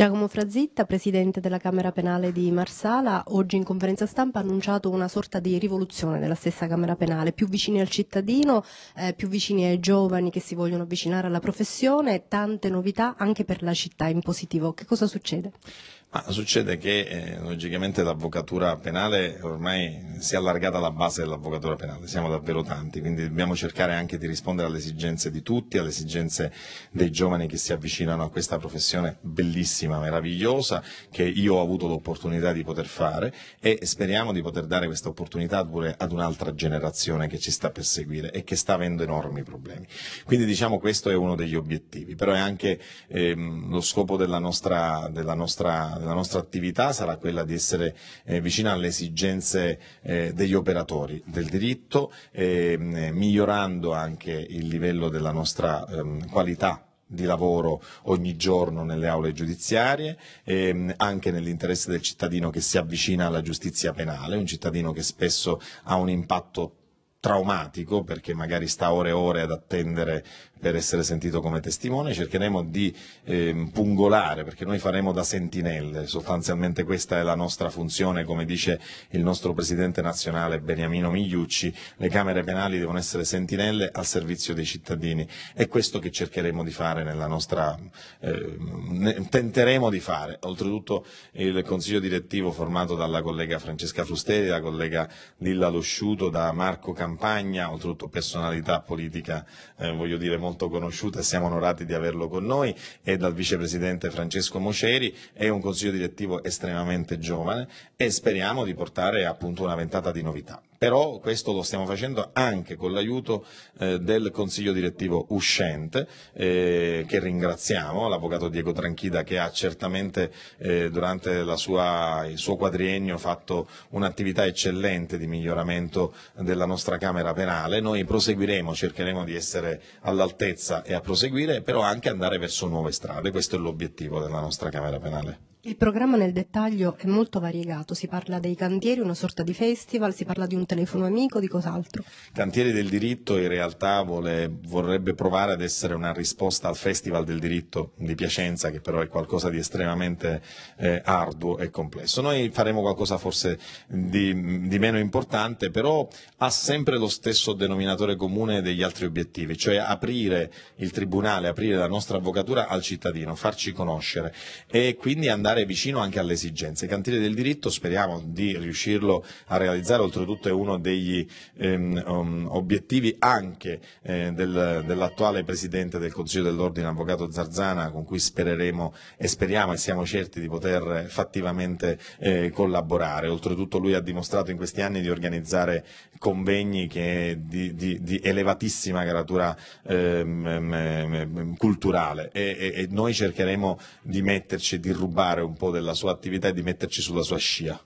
Giacomo Frazitta, presidente della Camera Penale di Marsala, oggi in conferenza stampa ha annunciato una sorta di rivoluzione della stessa Camera Penale, più vicini al cittadino, eh, più vicini ai giovani che si vogliono avvicinare alla professione, tante novità anche per la città in positivo. Che cosa succede? Ma succede che eh, logicamente l'avvocatura penale ormai si è allargata alla base dell'avvocatura penale, siamo davvero tanti, quindi dobbiamo cercare anche di rispondere alle esigenze di tutti, alle esigenze dei giovani che si avvicinano a questa professione bellissima, meravigliosa, che io ho avuto l'opportunità di poter fare e speriamo di poter dare questa opportunità pure ad un'altra generazione che ci sta per seguire e che sta avendo enormi problemi. Quindi diciamo questo è uno degli obiettivi, però è anche ehm, lo scopo della nostra, della nostra la nostra attività sarà quella di essere eh, vicina alle esigenze eh, degli operatori del diritto, eh, migliorando anche il livello della nostra ehm, qualità di lavoro ogni giorno nelle aule giudiziarie, ehm, anche nell'interesse del cittadino che si avvicina alla giustizia penale, un cittadino che spesso ha un impatto traumatico perché magari sta ore e ore ad attendere per essere sentito come testimone, cercheremo di eh, pungolare perché noi faremo da sentinelle, sostanzialmente questa è la nostra funzione, come dice il nostro presidente nazionale Beniamino Migliucci, le camere penali devono essere sentinelle al servizio dei cittadini, è questo che cercheremo di fare nella nostra, eh, tenteremo di fare, oltretutto il consiglio direttivo formato dalla collega Francesca Frusteri, dalla collega Lilla Losciuto, da Marco Campani, campagna, oltretutto personalità politica eh, voglio dire molto conosciuta e siamo onorati di averlo con noi e dal vicepresidente Francesco Moceri, è un consiglio direttivo estremamente giovane e speriamo di portare appunto una ventata di novità però questo lo stiamo facendo anche con l'aiuto eh, del Consiglio direttivo uscente, eh, che ringraziamo, l'Avvocato Diego Tranchida che ha certamente eh, durante sua, il suo quadriennio fatto un'attività eccellente di miglioramento della nostra Camera Penale. Noi proseguiremo, cercheremo di essere all'altezza e a proseguire, però anche andare verso nuove strade, questo è l'obiettivo della nostra Camera Penale. Il programma nel dettaglio è molto variegato, si parla dei cantieri, una sorta di festival, si parla di un telefono amico, di cos'altro. Cantieri del diritto in realtà vuole, vorrebbe provare ad essere una risposta al festival del diritto di Piacenza, che però è qualcosa di estremamente eh, arduo e complesso. Noi faremo qualcosa forse di, di meno importante, però ha sempre lo stesso denominatore comune degli altri obiettivi, cioè aprire il tribunale, aprire la nostra avvocatura al cittadino, farci conoscere e quindi andare andare vicino anche alle esigenze. I cantieri del diritto speriamo di riuscirlo a realizzare, oltretutto è uno degli ehm, um, obiettivi anche eh, del, dell'attuale Presidente del Consiglio dell'Ordine, Avvocato Zarzana, con cui spereremo e speriamo e siamo certi di poter fattivamente eh, collaborare. Oltretutto lui ha dimostrato in questi anni di organizzare convegni che di, di, di elevatissima caratura ehm, ehm, ehm, culturale e, e, e noi cercheremo di metterci, di rubare un po' della sua attività e di metterci sulla sua scia.